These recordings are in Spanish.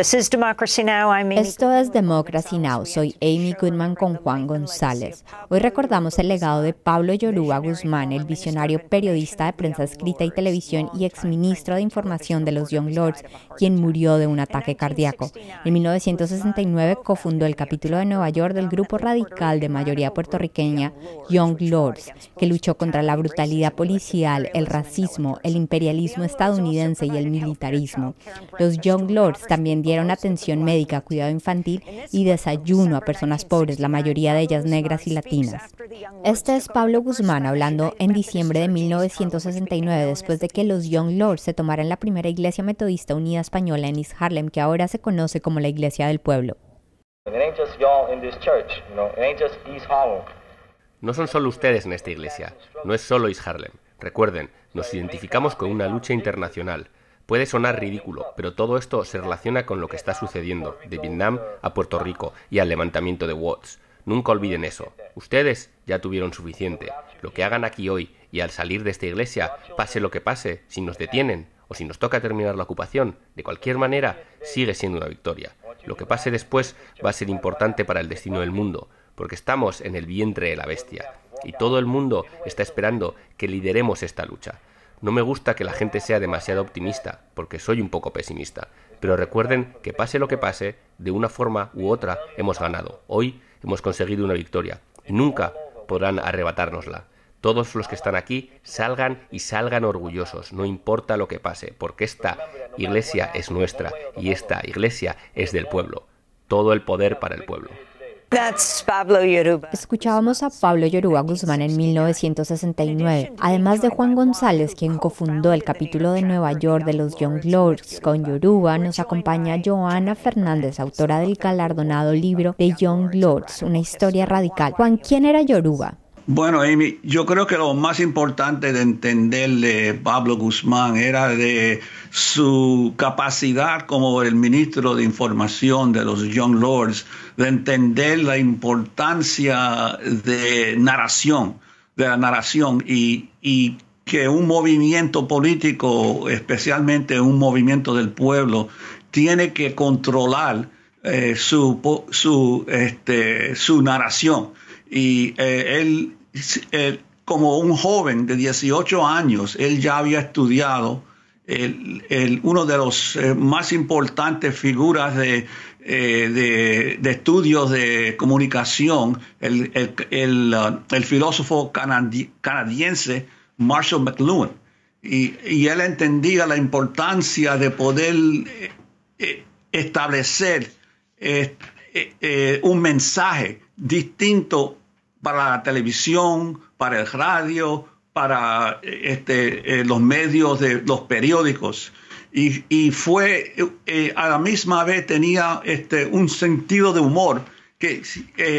Esto es Democracy Now. Soy Amy Goodman con Juan González. Hoy recordamos el legado de Pablo Yoruba Guzmán, el visionario periodista de prensa escrita y televisión y exministro de Información de los Young Lords, quien murió de un ataque cardíaco. En 1969 cofundó el capítulo de Nueva York del grupo radical de mayoría puertorriqueña Young Lords, que luchó contra la brutalidad policial, el racismo, el imperialismo estadounidense y el militarismo. Los Young Lords también dieron atención médica, cuidado infantil y desayuno a personas pobres, la mayoría de ellas negras y latinas. Este es Pablo Guzmán hablando en diciembre de 1969, después de que los Young Lords se tomaran la primera iglesia metodista unida española en East Harlem, que ahora se conoce como la Iglesia del Pueblo. No son solo ustedes en esta iglesia, no es solo East Harlem. Recuerden, nos identificamos con una lucha internacional Puede sonar ridículo, pero todo esto se relaciona con lo que está sucediendo, de Vietnam a Puerto Rico y al levantamiento de Watts. Nunca olviden eso. Ustedes ya tuvieron suficiente. Lo que hagan aquí hoy y al salir de esta iglesia, pase lo que pase, si nos detienen o si nos toca terminar la ocupación, de cualquier manera, sigue siendo una victoria. Lo que pase después va a ser importante para el destino del mundo, porque estamos en el vientre de la bestia, y todo el mundo está esperando que lideremos esta lucha. No me gusta que la gente sea demasiado optimista, porque soy un poco pesimista, pero recuerden que pase lo que pase, de una forma u otra hemos ganado. Hoy hemos conseguido una victoria y nunca podrán arrebatárnosla. Todos los que están aquí salgan y salgan orgullosos, no importa lo que pase, porque esta iglesia es nuestra y esta iglesia es del pueblo. Todo el poder para el pueblo. Escuchábamos a Pablo Yoruba Guzmán en 1969, además de Juan González, quien cofundó el capítulo de Nueva York de los Young Lords con Yoruba, nos acompaña Joana Fernández, autora del galardonado libro The Young Lords, una historia radical. Juan, ¿quién era Yoruba? Bueno, Amy, yo creo que lo más importante de entender de Pablo Guzmán era de su capacidad como el ministro de Información de los Young Lords, de entender la importancia de narración, de la narración y, que un movimiento político, especialmente un movimiento del pueblo, tiene que controlar eh, su, su, este, su narración y eh, él eh, como un joven de 18 años, él ya había estudiado el, uno de los eh, más importantes figuras eh, de, estudios de comunicación, el, uh, filósofo canadiense Marshall McLuhan. Y, él entendía la importancia de poder establecer un mensaje distinto para la televisión, para el radio, para eh, este, eh, los medios de los periódicos. Y, fue, eh, a la misma vez tenía este, un sentido de humor que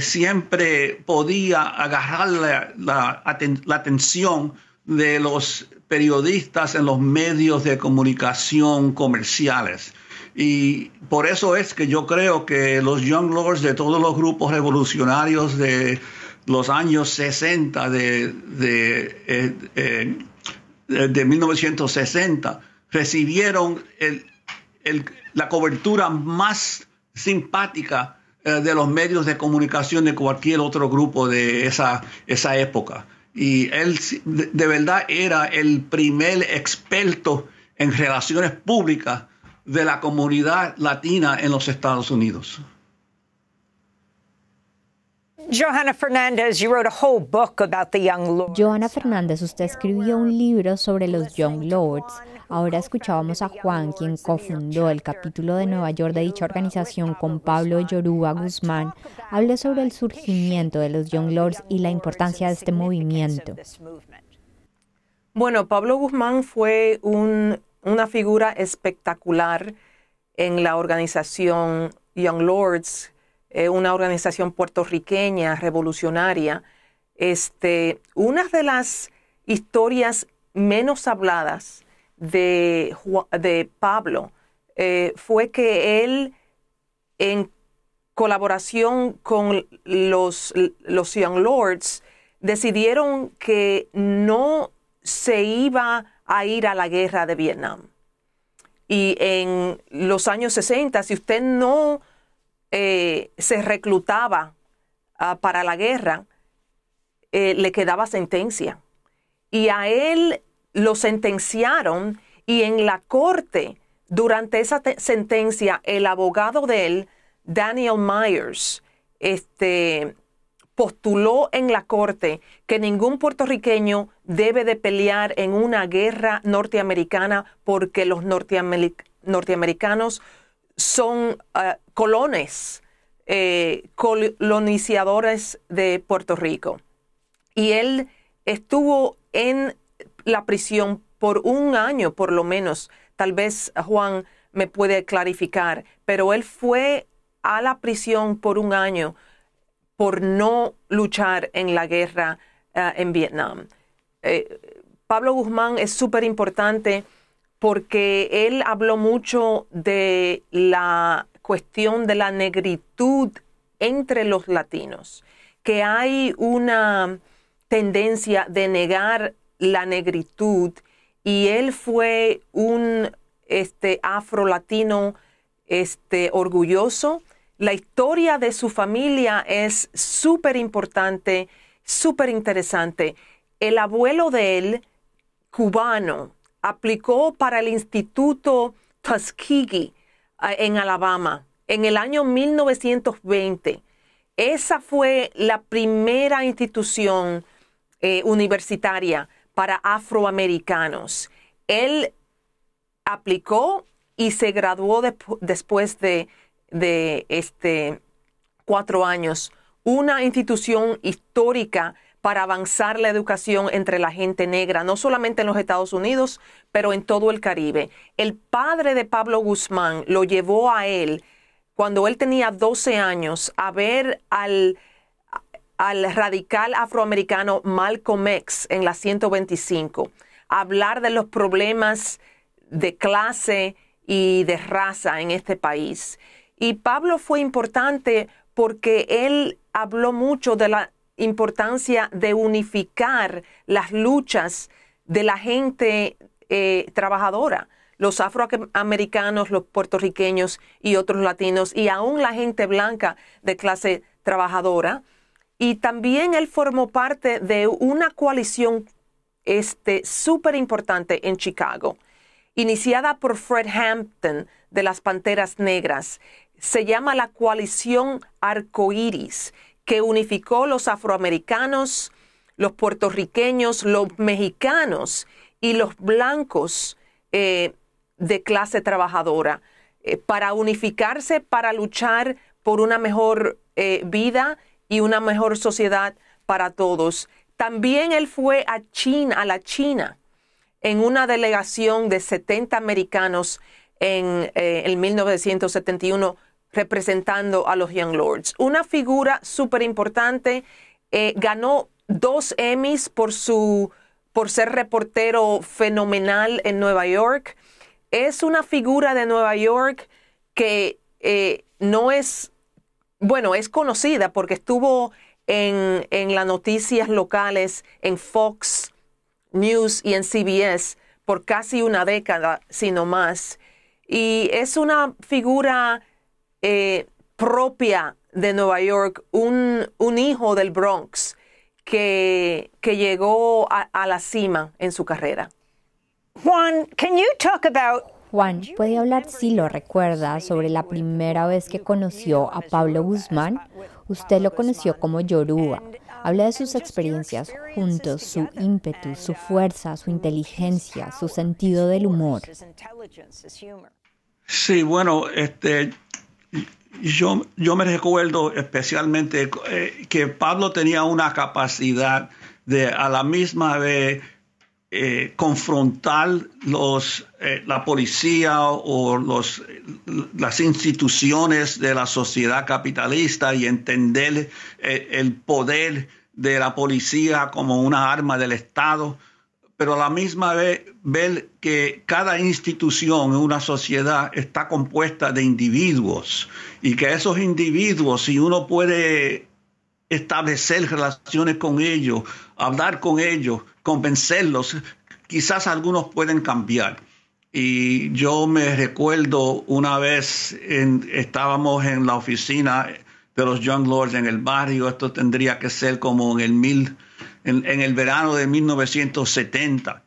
siempre podía agarrar la, la, atención de los periodistas en los medios de comunicación comerciales. Y por eso es que yo creo que los Young Lords de todos los grupos revolucionarios de, los años 60 de, de, eh, eh, de 1960 recibieron la cobertura más simpática eh, de los medios de comunicación de cualquier otro grupo de esa, época. Y él de verdad era el primer experto en relaciones públicas de la comunidad latina en los Estados Unidos. Johanna Fernández, usted escribió un libro sobre los Young Lords. Ahora escuchábamos a Juan, quien cofundó el capítulo de Nueva York de dicha organización con Pablo Yoruba Guzmán. hable sobre el surgimiento de los Young Lords y la importancia de este movimiento. Bueno, Pablo Guzmán fue una figura espectacular en la organización Young Lords eh, una organización puertorriqueña revolucionaria. Este, una de las historias menos habladas de, de Pablo eh, fue que él, en colaboración con los, los Young Lords, decidieron que no se iba a ir a la guerra de Vietnam. Y en los años 60, si usted no eh, se reclutaba ah, para la guerra, eh, le quedaba sentencia. Y a él lo sentenciaron y en la corte, durante esa sentencia, el abogado de él, Daniel Myers, este, postuló en la corte que ningún puertorriqueño debe de pelear en una guerra norteamericana porque los norteamericanos son eh, colones, eh, colonizadores de Puerto Rico. Y él estuvo en la prisión por un año, por lo menos. Tal vez Juan me puede clarificar, pero él fue a la prisión por un año por no luchar en la guerra eh, en Vietnam. Pablo Guzmán es súper importante porque él habló mucho de la cuestión de la negritud entre los latinos, que hay una tendencia de negar la negritud y él fue un este latino este orgulloso. La historia de su familia es súper importante, súper interesante. El abuelo de él, cubano, aplicó para el Instituto Tuskegee ah, en Alabama en el año 1920. Esa fue la primera institución eh, universitaria para afroamericanos. Él aplicó y se graduó después de, este, cuatro años. Una institución histórica para avanzar la educación entre la gente negra, no solamente en los Estados Unidos, pero en todo el Caribe. El padre de Pablo Guzmán lo llevó a él cuando él tenía 12 años a ver al, al radical afroamericano Malcolm X en la 125, hablar de los problemas de clase y de raza en este país. Y Pablo fue importante porque él habló mucho de la importancia de unificar las luchas de la gente eh, trabajadora, los afroamericanos, los puertorriqueños y otros latinos, y aún la gente blanca de clase trabajadora. Y también él formó parte de una coalición súper este, importante en Chicago, iniciada por Fred Hampton de las Panteras Negras. Se llama la coalición Arcoíris que unificó los afroamericanos, los puertorriqueños, los mexicanos y los blancos eh, de clase trabajadora eh, para unificarse, para luchar por una mejor eh, vida y una mejor sociedad para todos. También él fue a China, a la China, en una delegación de 70 americanos en, el 1971 representando a los Young Lords. Una figura súper importante, eh, ganó dos Emmys por, su, por ser reportero fenomenal en Nueva York. Es una figura de Nueva York que eh, no es, bueno, es conocida porque estuvo en, en las noticias locales, en Fox News y en CBS por casi una década, sino más. Y es una figura eh, propia de Nueva York, un, hijo del Bronx que, llegó a, la cima en su carrera. Juan, can you talk about Juan puede hablar si lo recuerda sobre la primera vez que conoció a Pablo Guzmán. Usted lo conoció como Yoruba. Habla de sus experiencias juntos, su ímpetu, su fuerza, su inteligencia, su sentido del humor. Sí, bueno, este, yo, yo me recuerdo especialmente eh, que Pablo tenía una capacidad de a la misma vez eh, confrontar los, eh, la policía o las instituciones de la sociedad capitalista y entender el poder de la policía como una arma del Estado pero a la misma vez ver que cada institución en una sociedad está compuesta de individuos y que esos individuos, si uno puede establecer relaciones con ellos, hablar con ellos, convencerlos, quizás algunos pueden cambiar. Y yo me recuerdo una vez estábamos en la oficina de los Young Lords en el barrio, esto tendría que ser como en el mil en, el verano de 1970.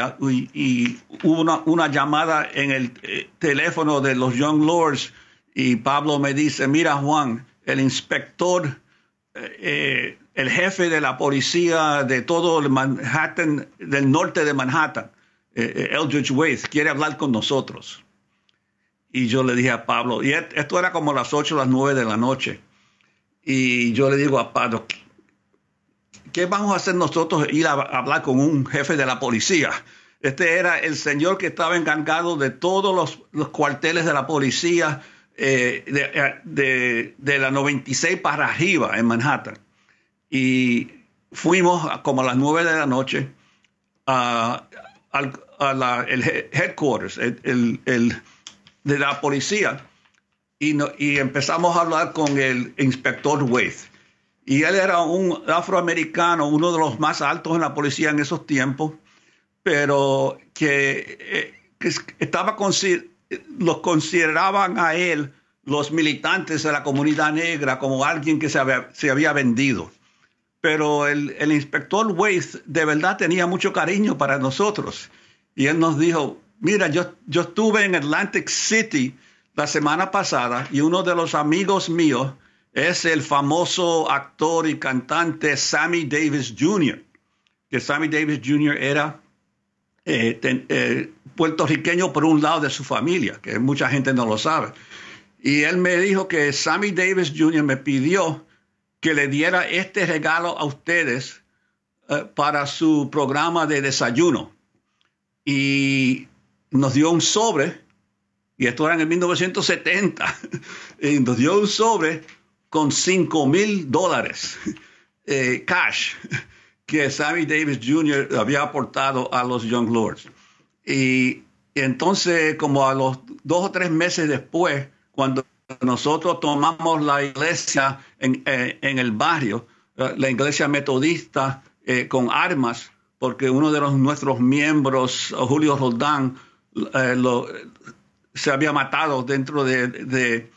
Ah, y, hubo una, llamada en el eh, teléfono de los Young Lords y Pablo me dice, mira Juan, el inspector, eh, eh, el jefe de la policía de todo el Manhattan, del norte de Manhattan, Eldridge Waith, quiere hablar con nosotros. Y yo le dije a Pablo, y esto era como las 8 o las 9 de la noche, y yo le digo a Pablo, ¿qué vamos a hacer nosotros ir a hablar con un jefe de la policía? Este era el señor que estaba encargado de todos los, cuarteles de la policía eh, eh, de, la 96 para arriba en Manhattan. Y fuimos como a las 9 de la noche al el headquarters el, de la policía y, empezamos a hablar con el inspector Wade y él era un afroamericano, uno de los más altos en la policía en esos tiempos, pero que, eh, estaba los consideraban a él los militantes de la comunidad negra como alguien que se había, vendido. Pero el, inspector Weiss de verdad tenía mucho cariño para nosotros. Y él nos dijo, mira, yo, yo estuve en Atlantic City la semana pasada y uno de los amigos míos es el famoso actor y cantante Sammy Davis Jr., que Sammy Davis Jr. era eh, eh, puertorriqueño por un lado de su familia, que mucha gente no lo sabe. Y él me dijo que Sammy Davis Jr. me pidió que le diera este regalo a ustedes eh, para su programa de desayuno. Y nos dio un sobre, y esto era en el 1970, y nos dio un sobre con 5 mil dólares eh, cash que Sammy Davis Jr. había aportado a los Young Lords. Y, entonces, como a los dos o tres meses después, cuando nosotros tomamos la iglesia en, eh, el barrio, eh, la iglesia metodista con armas, porque uno de los, nuestros miembros, Julio Roldán, lo, se había matado dentro de, de,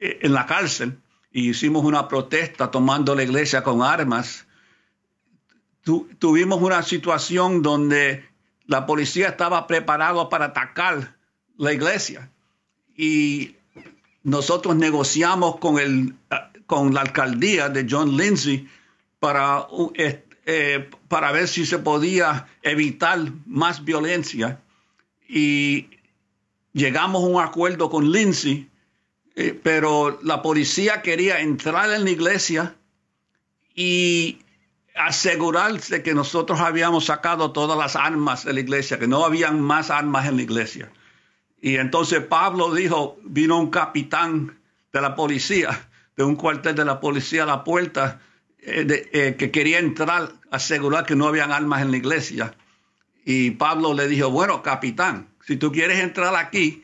eh, en la cárcel y hicimos una protesta tomando la iglesia con armas. tuvimos una situación donde la policía estaba preparado para atacar la iglesia y nosotros negociamos con, el, con la alcaldía de John Lindsay para, eh, eh, para ver si se podía evitar más violencia y llegamos a un acuerdo con Lindsay eh, pero la policía quería entrar en la iglesia y asegurarse que nosotros habíamos sacado todas las armas de la iglesia, que no habían más armas en la iglesia. Y entonces Pablo dijo, vino un capitán de la policía, de un cuartel de la policía a la puerta, eh, eh, que quería entrar, asegurar que no habían armas en la iglesia. Y Pablo le dijo, bueno, capitán, si tú quieres entrar aquí,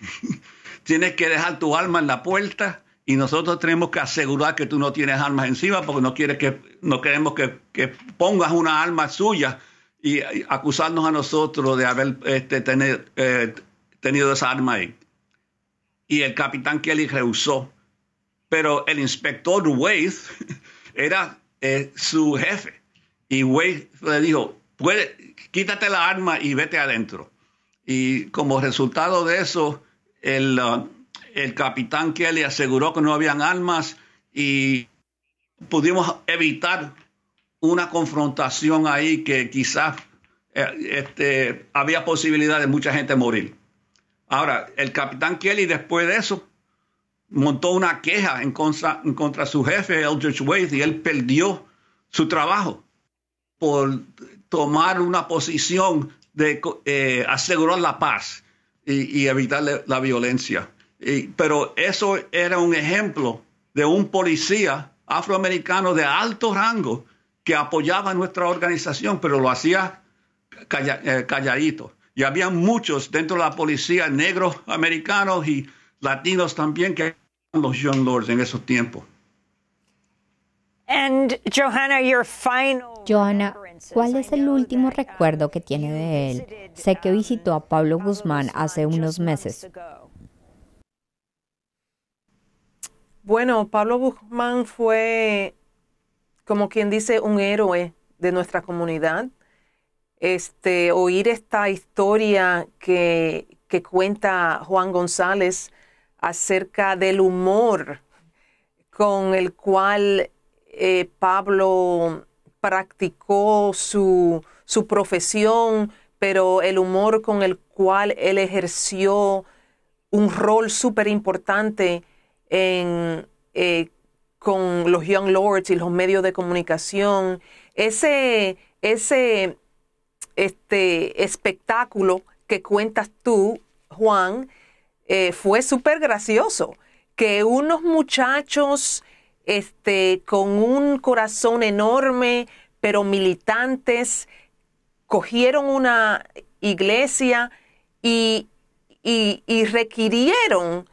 tienes que dejar tu arma en la puerta y nosotros tenemos que asegurar que tú no tienes armas encima porque no, quieres que, no queremos que, pongas una arma suya y, acusarnos a nosotros de haber este, tener, eh, tenido esa arma ahí. Y el capitán Kelly rehusó. Pero el inspector Wade era eh, su jefe. Y Wade le dijo, Puede, quítate la arma y vete adentro. Y como resultado de eso, el, uh, el capitán Kelly aseguró que no habían armas y pudimos evitar una confrontación ahí que quizás eh, este, había posibilidad de mucha gente morir. Ahora, el capitán Kelly después de eso montó una queja en contra, contra su jefe, George Wade, y él perdió su trabajo por tomar una posición de eh, asegurar la paz y, y evitar la, violencia. pero eso era un ejemplo de un policía afroamericano de alto rango que apoyaba nuestra organización, pero lo hacía eh, calladito. Y había muchos dentro de la policía, negros americanos y latinos también, que eran los Young Lords en esos tiempos. And Johanna, your final... ¿Cuál es el último recuerdo que tiene de él? Sé que visitó a Pablo Guzmán hace unos meses. Bueno, Pablo Guzmán fue, como quien dice, un héroe de nuestra comunidad. Este, oír esta historia que, cuenta Juan González acerca del humor con el cual eh, Pablo practicó su, profesión, pero el humor con el cual él ejerció un rol súper importante en, eh, con los Young Lords y los medios de comunicación. Ese, ese este, espectáculo que cuentas tú, Juan, eh, fue súper gracioso. Que unos muchachos este, con un corazón enorme, pero militantes, cogieron una iglesia y, y, requirieron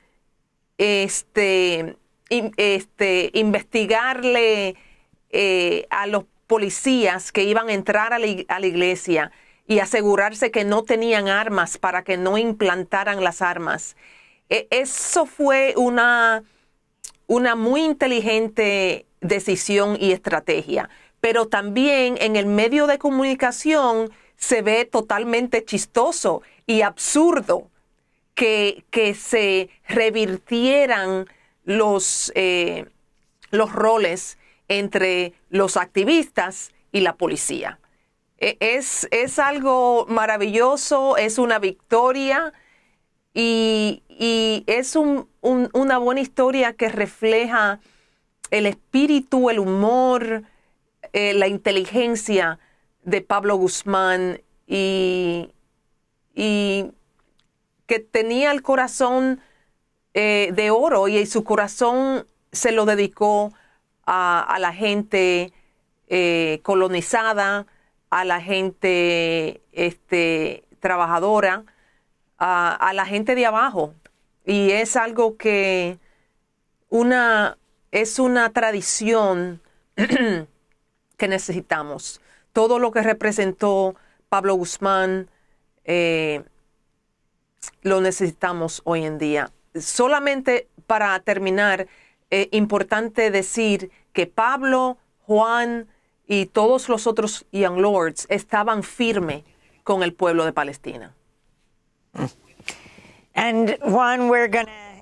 este, este, investigarle eh, a los policías que iban a entrar a la iglesia y asegurarse que no tenían armas para que no implantaran las armas. E-, eso fue una una muy inteligente decisión y estrategia. Pero también en el medio de comunicación se ve totalmente chistoso y absurdo que, que se revirtieran los, eh, los roles entre los activistas y la policía. E, es, es algo maravilloso, es una victoria y, es una buena historia que refleja el espíritu, el humor, eh, la inteligencia de Pablo Guzmán y, que tenía el corazón eh, de oro y su corazón se lo dedicó a, la gente eh, colonizada, a la gente este, trabajadora a, la gente de abajo. Y es algo que una, es una tradición que necesitamos. Todo lo que representó Pablo Guzmán eh, lo necesitamos hoy en día. Solamente para terminar, es eh, importante decir que Pablo, Juan y todos los otros Young Lords estaban firmes con el pueblo de Palestina.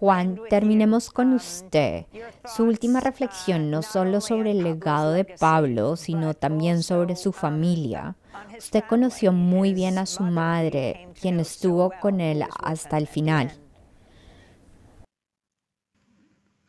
Juan, terminemos con usted. Su última reflexión no solo sobre el legado de Pablo, sino también sobre su familia. Usted conoció muy bien a su madre, quien estuvo con él hasta el final.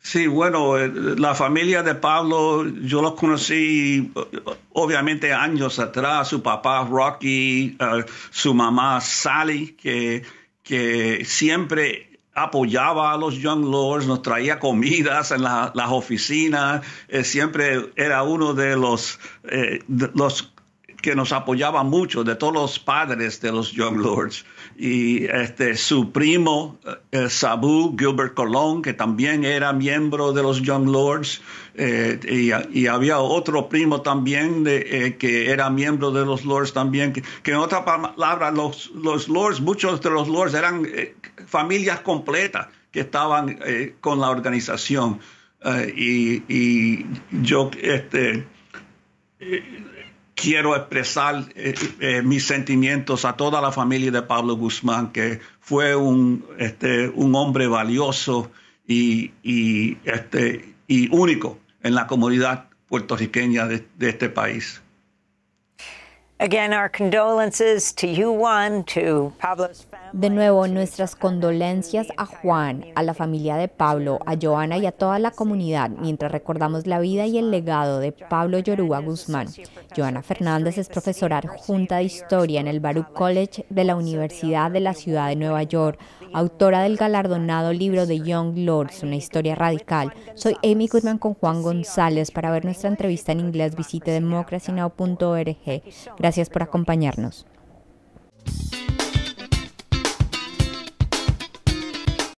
Sí, bueno, eh, la familia de Pablo, yo los conocí eh, obviamente años atrás, su papá Rocky, eh, su mamá Sally, que, que siempre apoyaba a los Young Lords, nos traía comidas en las oficinas, siempre era uno de los, de los que nos apoyaba mucho, de todos los padres de los Young Lords. Y este, su primo, eh, Sabu Gilbert Colón, que también era miembro de los Young Lords. Eh, y, había otro primo también eh, que era miembro de los Lords también. Que, en otra palabra, los, los, Lords, muchos de los Lords eran familias completas que estaban con la organización. Y, y, yo, este quiero expresar eh, eh, mis sentimientos a toda la familia de Pablo Guzmán, que fue un, este, un hombre valioso y, y, este, y único en la comunidad puertorriqueña de, de este país. Again, our condolences to you, one, to Pablo's de nuevo, nuestras condolencias a Juan, a la familia de Pablo, a Joana y a toda la comunidad mientras recordamos la vida y el legado de Pablo Yoruba Guzmán. Joana Fernández es profesora adjunta de historia en el Baruch College de la Universidad de la Ciudad de Nueva York, autora del galardonado libro de Young Lords, una historia radical. Soy Amy Goodman con Juan González. Para ver nuestra entrevista en inglés visite democracynow.org. Gracias por acompañarnos.